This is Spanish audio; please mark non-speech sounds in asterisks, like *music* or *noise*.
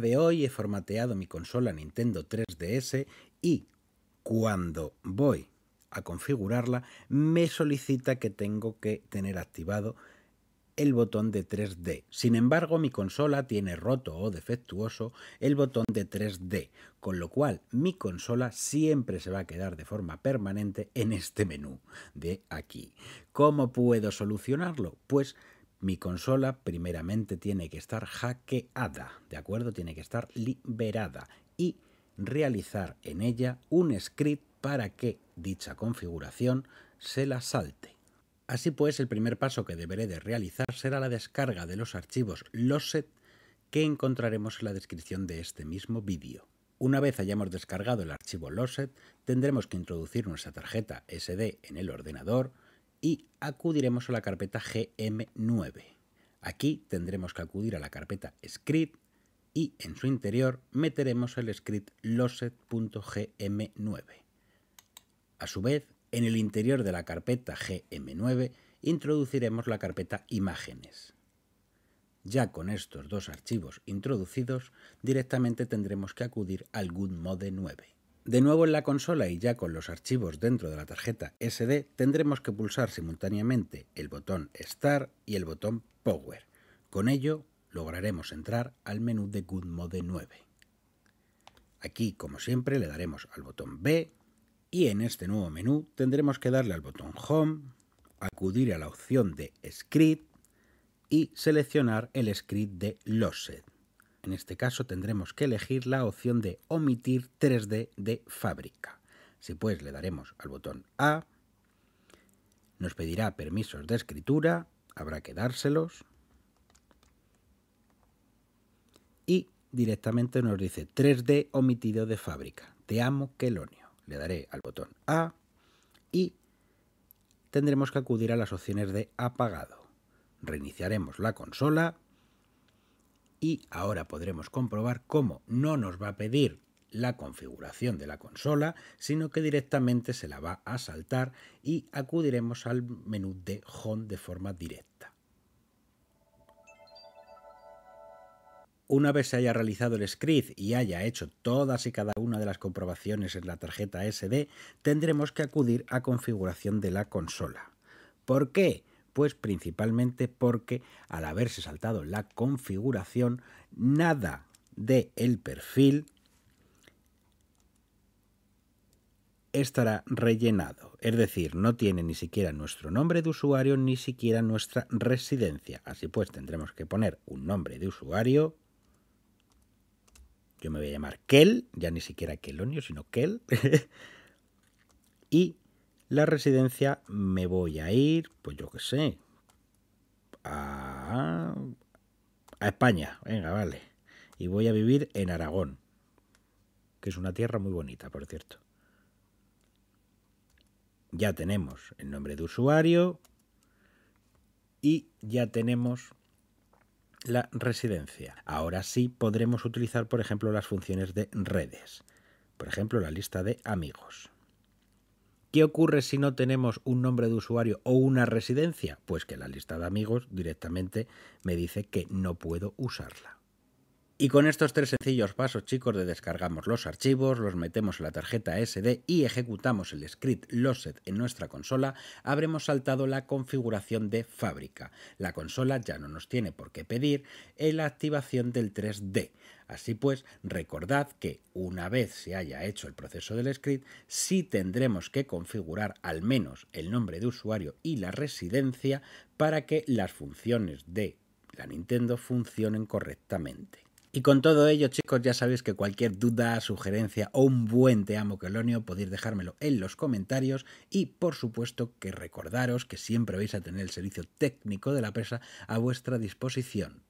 de hoy he formateado mi consola Nintendo 3DS y cuando voy a configurarla me solicita que tengo que tener activado el botón de 3D. Sin embargo, mi consola tiene roto o defectuoso el botón de 3D, con lo cual mi consola siempre se va a quedar de forma permanente en este menú de aquí. ¿Cómo puedo solucionarlo? Pues mi consola primeramente tiene que estar hackeada, ¿de acuerdo? Tiene que estar liberada y realizar en ella un script para que dicha configuración se la salte. Así pues, el primer paso que deberé de realizar será la descarga de los archivos LOSET que encontraremos en la descripción de este mismo vídeo. Una vez hayamos descargado el archivo LOSET, tendremos que introducir nuestra tarjeta SD en el ordenador, y acudiremos a la carpeta gm9. Aquí tendremos que acudir a la carpeta script y en su interior meteremos el script losetgm 9 A su vez, en el interior de la carpeta gm9 introduciremos la carpeta imágenes. Ya con estos dos archivos introducidos, directamente tendremos que acudir al GoodMode 9. De nuevo en la consola y ya con los archivos dentro de la tarjeta SD tendremos que pulsar simultáneamente el botón Start y el botón Power. Con ello lograremos entrar al menú de Good Mode 9. Aquí, como siempre, le daremos al botón B y en este nuevo menú tendremos que darle al botón Home, acudir a la opción de Script y seleccionar el script de Loset. En este caso tendremos que elegir la opción de omitir 3D de fábrica. Si pues le daremos al botón A, nos pedirá permisos de escritura, habrá que dárselos y directamente nos dice 3D omitido de fábrica. Te amo, Kelonio. Le daré al botón A y tendremos que acudir a las opciones de apagado. Reiniciaremos la consola y ahora podremos comprobar cómo no nos va a pedir la configuración de la consola, sino que directamente se la va a saltar y acudiremos al menú de Home de forma directa. Una vez se haya realizado el script y haya hecho todas y cada una de las comprobaciones en la tarjeta SD, tendremos que acudir a configuración de la consola. ¿Por qué? Pues principalmente porque al haberse saltado la configuración, nada de el perfil estará rellenado, es decir, no tiene ni siquiera nuestro nombre de usuario ni siquiera nuestra residencia. Así pues, tendremos que poner un nombre de usuario. Yo me voy a llamar Kel, ya ni siquiera Kelonio, sino Kel. *laughs* y la residencia me voy a ir, pues yo qué sé, a, a España, venga, vale. Y voy a vivir en Aragón, que es una tierra muy bonita, por cierto. Ya tenemos el nombre de usuario y ya tenemos la residencia. Ahora sí podremos utilizar, por ejemplo, las funciones de redes. Por ejemplo, la lista de amigos. ¿Qué ocurre si no tenemos un nombre de usuario o una residencia? Pues que la lista de amigos directamente me dice que no puedo usarla. Y con estos tres sencillos pasos, chicos, de descargamos los archivos, los metemos en la tarjeta SD y ejecutamos el script Losset en nuestra consola, habremos saltado la configuración de fábrica. La consola ya no nos tiene por qué pedir la activación del 3D. Así pues, recordad que una vez se haya hecho el proceso del script, sí tendremos que configurar al menos el nombre de usuario y la residencia para que las funciones de la Nintendo funcionen correctamente. Y con todo ello, chicos, ya sabéis que cualquier duda, sugerencia o un buen te amo colonio podéis dejármelo en los comentarios y por supuesto que recordaros que siempre vais a tener el servicio técnico de la presa a vuestra disposición.